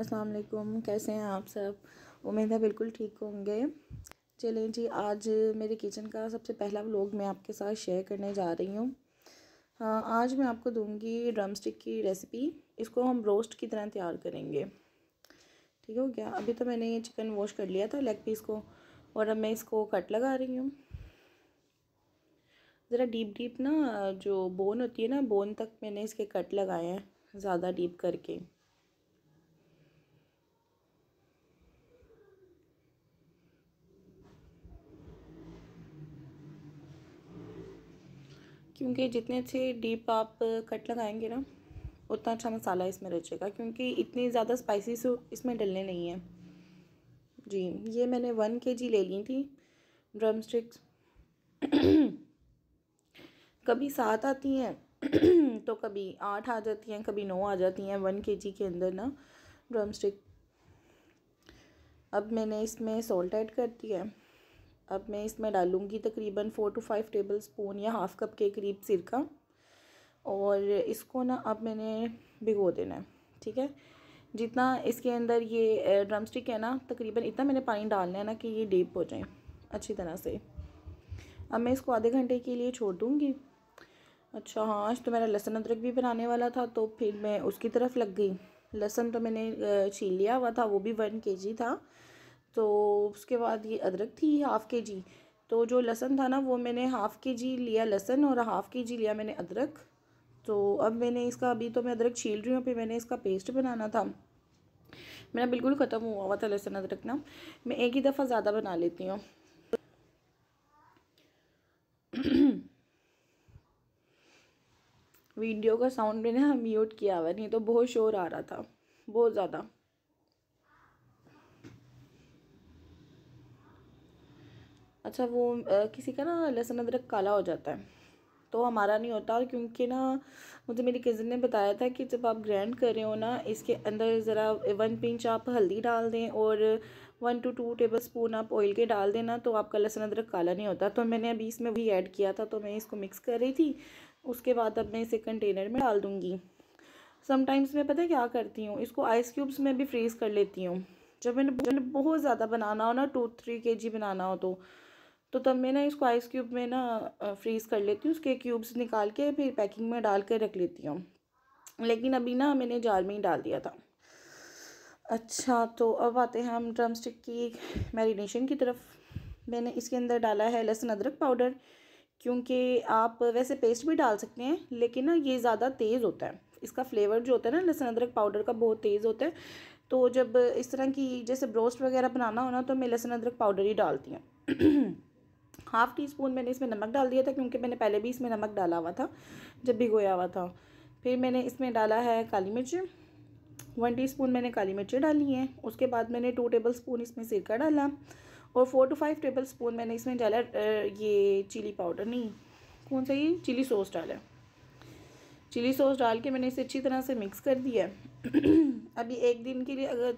अस्सलाम वालेकुम कैसे हैं आप सब उम्मीद है बिल्कुल ठीक होंगे चलें जी आज मेरे किचन का सबसे पहला व्लॉग मैं आपके साथ शेयर करने जा रही हूँ हाँ, आज मैं आपको दूंगी ड्रम स्टिक की रेसिपी इसको हम रोस्ट की तरह तैयार करेंगे ठीक हो गया अभी तो मैंने ये चिकन वॉश कर लिया था लेग पीस को और अब मैं इसको कट लगा रही हूँ ज़रा डीप डीप ना जो बोन होती है ना बोन तक मैंने इसके कट लगाए हैं ज़्यादा डीप करके क्योंकि जितने अच्छे डीप आप कट लगाएंगे ना उतना अच्छा मसाला इसमें रचेगा क्योंकि इतनी ज़्यादा स्पाइसी इसमें डलने नहीं है जी ये मैंने वन के जी ले ली थी ड्रम स्टिक्स कभी सात आती हैं तो कभी आठ आ जाती हैं कभी नौ आ जाती हैं वन के जी के अंदर ना ड्रम स्टिक अब मैंने इसमें सोल्ट ऐड कर दिया है अब मैं इसमें डालूंगी तकरीबन four to five tablespoon या हाफ़ कप के करीब सिरका और इसको ना अब मैंने भिगो देना है ठीक है जितना इसके अंदर ये ड्रम स्टिक है ना तकरीबन इतना मैंने पानी डालना है ना कि ये डीप हो जाए अच्छी तरह से अब मैं इसको आधे घंटे के लिए छोड़ दूँगी अच्छा हाँ आज तो मेरा लहसुन अदरक भी बनाने वाला था तो फिर मैं उसकी तरफ लग गई लहसुन तो मैंने छीन लिया हुआ था वो भी वन के जी था तो उसके बाद ये अदरक थी हाफ़ के जी तो जो लहसन था ना वो मैंने हाफ़ के जी लिया लहसन और हाफ़ के जी लिया मैंने अदरक तो अब मैंने इसका अभी तो मैं अदरक छील रही हूँ फिर मैंने इसका पेस्ट बनाना था मेरा बिल्कुल ख़त्म हुआ हुआ था लहसुन अदरक ना मैं एक ही दफ़ा ज़्यादा बना लेती हूँ वीडियो का साउंड मैंने म्यूट हाँ किया हुआ नहीं तो बहुत शोर आ रहा था बहुत ज़्यादा अच्छा वो आ, किसी का ना लहसुन अदरक काला हो जाता है तो हमारा नहीं होता और क्योंकि ना मुझे मेरी कज़न ने बताया था कि जब आप ग्रैंड कर रहे हो ना इसके अंदर ज़रा वन पिंच आप हल्दी डाल दें और one to two tablespoon आप ऑयल के डाल देना तो आपका लहसुन अदरक काला नहीं होता तो मैंने अभी इसमें वही ऐड किया था तो मैं इसको मिक्स कर रही थी उसके बाद अब मैं इसे कंटेनर में डाल दूँगी समटाइम्स मैं पता क्या करती हूँ इसको आइस क्यूब्स में भी फ्रीज़ कर लेती हूँ जब मैंने बहुत ज़्यादा बनाना हो ना टू थ्री के जी बनाना हो तो तो तब मैं ना इसको आइस क्यूब में ना फ्रीज़ कर लेती हूँ उसके क्यूब्स निकाल के फिर पैकिंग में डाल कर रख लेती हूँ लेकिन अभी ना मैंने जार में ही डाल दिया था अच्छा तो अब आते हैं हम ड्रम स्टिक की मैरिनेशन की तरफ मैंने इसके अंदर डाला है लहसुन अदरक पाउडर क्योंकि आप वैसे पेस्ट भी डाल सकते हैं लेकिन ना ये ज़्यादा तेज़ होता है इसका फ्लेवर जो होता है ना लहसुन अदरक पाउडर का बहुत तेज़ होता है तो जब इस तरह की जैसे ब्रोस्ट वगैरह बनाना हो ना तो मैं लहसुन अदरक पाउडर ही डालती हूँ हाफ़ टी स्पून मैंने इसमें नमक डाल दिया था क्योंकि मैंने पहले भी इसमें नमक डाला हुआ था जब भिगोया हुआ था फिर मैंने इसमें डाला है काली मिर्च वन टीस्पून मैंने काली मिर्चें डाली हैं उसके बाद मैंने टू टेबल स्पून इसमें सिरका डाला और four to five tablespoon मैंने इसमें डाला ये चिली पाउडर नहीं कौन सा ये चिली सॉस डाला चिली सॉस डाल के मैंने इसे अच्छी तरह से मिक्स कर दिया अभी एक दिन के लिए अगर